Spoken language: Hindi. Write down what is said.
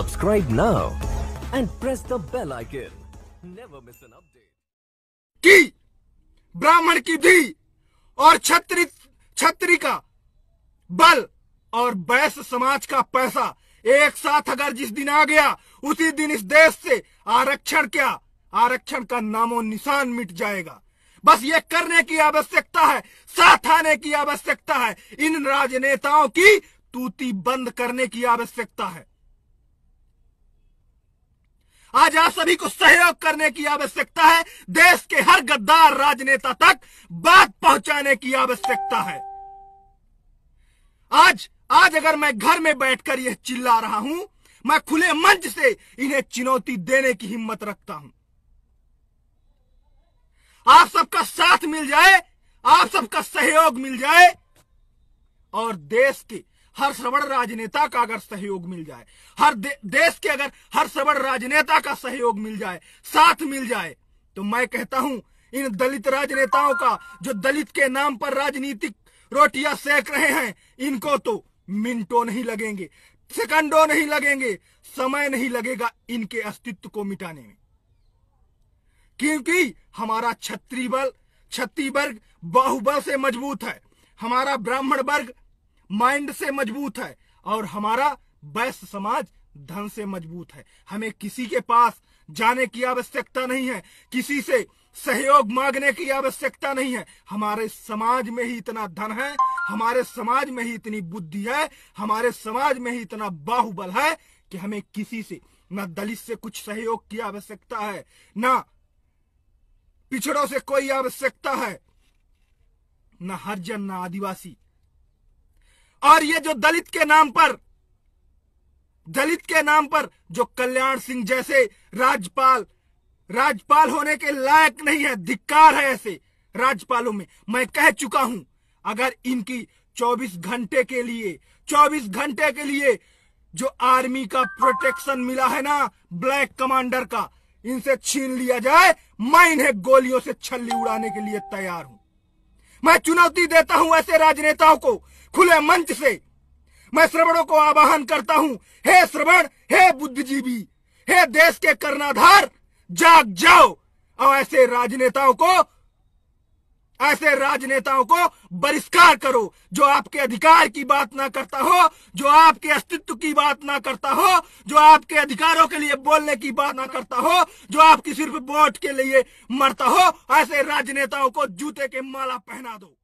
Subscribe now and press the bell icon. Never miss an update. की ब्राह्मण की धी और छत्री छत्री का बल और बैस समाज का पैसा एक साथ अगर जिस दिन आ गया उसी दिन इस देश से आरक्षण क्या आरक्षण का नामो निशान मिट जाएगा बस ये करने की आवश्यकता है साथ आने की आवश्यकता है इन राजनेताओं की तूती बंद करने की आवश्यकता है आज आप सभी को सहयोग करने की आवश्यकता है देश के हर गद्दार राजनेता तक बात पहुंचाने की आवश्यकता है आज आज अगर मैं घर में बैठकर यह चिल्ला रहा हूं मैं खुले मंच से इन्हें चुनौती देने की हिम्मत रखता हूं आप सबका साथ मिल जाए आप सबका सहयोग मिल जाए और देश के हर श्रवण राजनेता का अगर सहयोग मिल जाए हर दे, देश के अगर हर श्रवण राजनेता का सहयोग मिल जाए साथ मिल जाए तो मैं कहता हूं इन दलित राजनेताओं का जो दलित के नाम पर राजनीतिक रोटियां सेक रहे हैं इनको तो मिनटों नहीं लगेंगे सेकंडों नहीं लगेंगे समय नहीं लगेगा इनके अस्तित्व को मिटाने में क्योंकि हमारा छत्री बल छत्तीवर्ग बाहुबल से मजबूत है हमारा ब्राह्मण वर्ग माइंड से मजबूत है और हमारा वैश्य समाज धन से मजबूत है हमें किसी के पास जाने की आवश्यकता नहीं है किसी से सहयोग मांगने की आवश्यकता नहीं है हमारे समाज में ही इतना धन है हमारे समाज में ही इतनी बुद्धि है हमारे समाज में ही इतना बाहुबल है कि हमें किसी से न दलित से कुछ सहयोग की आवश्यकता है न पिछड़ों से कोई आवश्यकता है न हरजन न आदिवासी और ये जो दलित के नाम पर दलित के नाम पर जो कल्याण सिंह जैसे राज्यपाल राज्यपाल होने के लायक नहीं है धिक्कार है ऐसे राज्यपालों में मैं कह चुका हूं अगर इनकी 24 घंटे के लिए 24 घंटे के लिए जो आर्मी का प्रोटेक्शन मिला है ना ब्लैक कमांडर का इनसे छीन लिया जाए मैं इन्हें गोलियों से छल्ली उड़ाने के लिए तैयार हूं मैं चुनौती देता हूं ऐसे राजनेताओं को खुले मंच से मैं श्रवणों को आवाहन करता हूं हे श्रवण हे बुद्धिजीवी हे देश के कर्णाधार जाग जाओ और ऐसे राजनेताओं को ऐसे राजनेताओं को बहिष्कार करो जो आपके अधिकार की बात ना करता हो जो आपके अस्तित्व की बात ना करता हो जो आपके अधिकारों के लिए बोलने की बात ना करता हो जो आपकी सिर्फ वोट के लिए मरता हो ऐसे राजनेताओं को जूते के माला पहना दो